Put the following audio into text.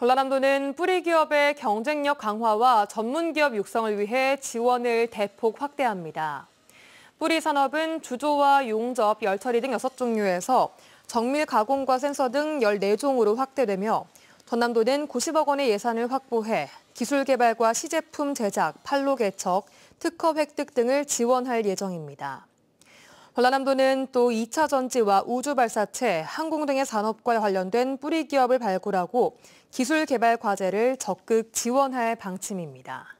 전라남도는 뿌리 기업의 경쟁력 강화와 전문 기업 육성을 위해 지원을 대폭 확대합니다. 뿌리 산업은 주조와 용접, 열처리 등 6종류에서 정밀 가공과 센서 등 14종으로 확대되며 전남도는 90억 원의 예산을 확보해 기술 개발과 시제품 제작, 판로 개척, 특허 획득 등을 지원할 예정입니다. 전라남도는 또 2차 전지와 우주발사체, 항공 등의 산업과 관련된 뿌리 기업을 발굴하고 기술 개발 과제를 적극 지원할 방침입니다.